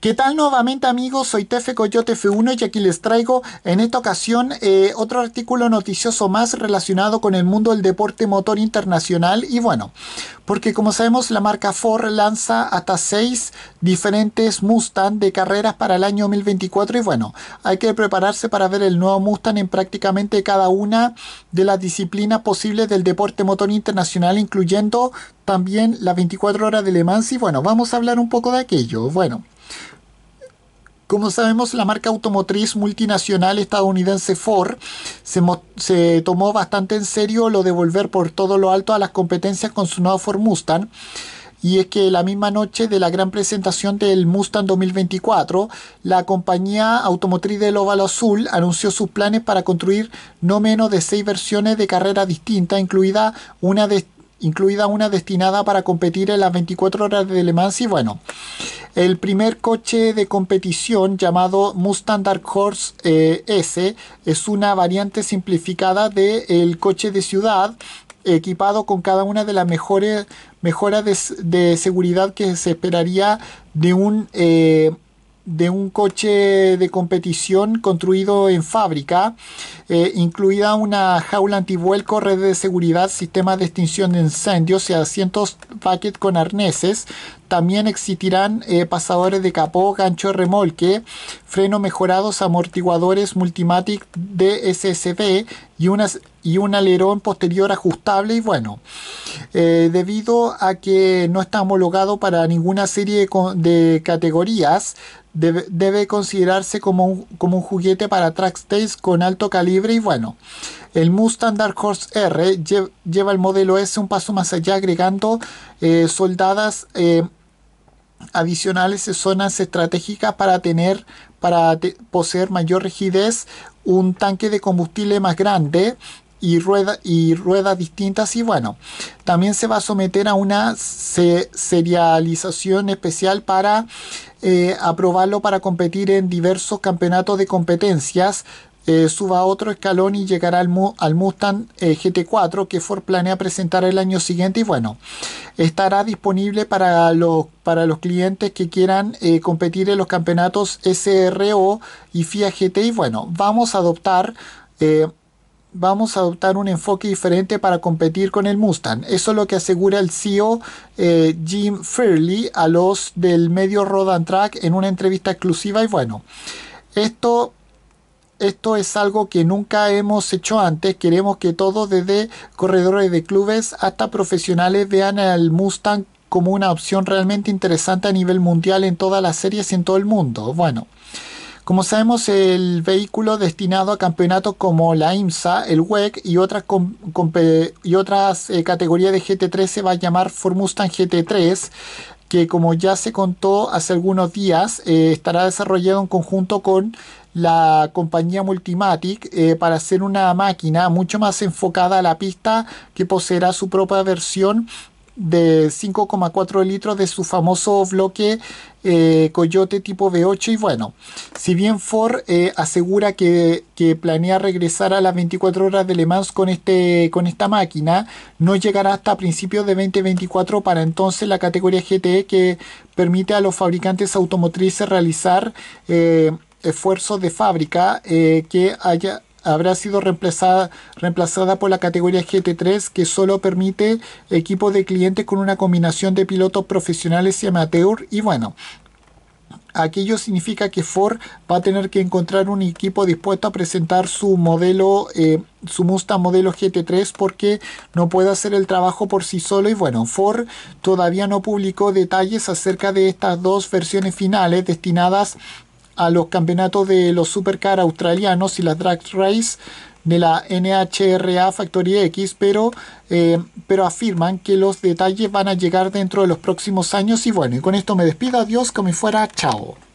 ¿Qué tal nuevamente amigos? Soy Tefe Coyote F1 y aquí les traigo en esta ocasión eh, otro artículo noticioso más relacionado con el mundo del deporte motor internacional y bueno, porque como sabemos la marca Ford lanza hasta 6 diferentes Mustang de carreras para el año 2024 y bueno, hay que prepararse para ver el nuevo Mustang en prácticamente cada una de las disciplinas posibles del deporte motor internacional incluyendo también las 24 horas de Le Mans y bueno, vamos a hablar un poco de aquello. Bueno. Como sabemos, la marca automotriz multinacional estadounidense Ford se, tomó bastante en serio lo de volver por todo lo alto a las competencias con su nuevo Ford Mustang. Y es que la misma noche de la gran presentación del Mustang 2024, la compañía automotriz del Óvalo Azul anunció sus planes para construir no menos de seis versiones de carrera distintas, incluida una, incluida una destinada para competir en las 24 horas de Le Mans y bueno. El primer coche de competición llamado Mustang Dark Horse eh, S es una variante simplificada del coche de ciudad equipado con cada una de las mejores mejoras de, seguridad que se esperaría de un eh, de un coche de competición construido en fábrica, eh, incluida una jaula antivuelco, red de seguridad, sistema de extinción de incendios y asientos bucket con arneses, también existirán eh, pasadores de capó, gancho remolque, freno mejorados, amortiguadores Multimatic DSSB y, unas, y un alerón posterior ajustable y bueno, eh, debido a que no está homologado para ninguna serie de, categorías, debe, considerarse como un, como un juguete para track trackstays con alto calibre y bueno, el Mustang Dark Horse R lleva el modelo S un paso más allá agregando eh, soldadas adicionales eh, zonas estratégicas para tener para poseer mayor rigidez un tanque de combustible más grande y, y ruedas distintas y bueno, también se va a someter a una serialización especial para eh, aprobarlo para competir en diversos campeonatos de competencias eh, suba a otro escalón y llegará al, Mustang eh, GT4 que Ford planea presentar el año siguiente y bueno, estará disponible para los, para los clientes que quieran eh, competir en los campeonatos SRO y FIA GT y bueno, vamos a adoptar vamos a adoptar un enfoque diferente para competir con el Mustang. Eso es lo que asegura el CEO Jim Fairley a los del medio Road Track en una entrevista exclusiva. Y bueno, esto esto es algo que nunca hemos hecho antes. Queremos que todos, desde corredores de clubes hasta profesionales, vean al Mustang como una opción realmente interesante a nivel mundial en todas las series y en todo el mundo. Bueno. Como sabemos, el vehículo destinado a campeonatos como la IMSA, el WEC y otras, y otras eh, categorías de GT3 se va a llamar Ford Mustang GT3 que como ya se contó hace algunos días, eh, estará desarrollado en conjunto con la compañía Multimatic eh, para hacer una máquina mucho más enfocada a la pista que poseerá su propia versión de 5,4 litros de su famoso bloque eh, Coyote tipo V8 y bueno, si bien Ford eh, asegura que, planea regresar a las 24 horas de Le Mans con, este, con esta máquina, no llegará hasta principios de 2024 para entonces la categoría GTE que permite a los fabricantes automotrices realizar eh, esfuerzos de fábrica que haya habrá sido reemplazada, reemplazada por la categoría GT3 que solo permite equipos de clientes con una combinación de pilotos profesionales y amateur y bueno, aquello significa que Ford va a tener que encontrar un equipo dispuesto a presentar su modelo, eh, su musta modelo GT3 porque no puede hacer el trabajo por sí solo y bueno, Ford todavía no publicó detalles acerca de estas dos versiones finales destinadas a los campeonatos de los supercar australianos y las drag race de la NHRA Factory X, pero, eh, pero afirman que los detalles van a llegar dentro de los próximos años. Y bueno, y con esto me despido, adiós, como fuera, chao.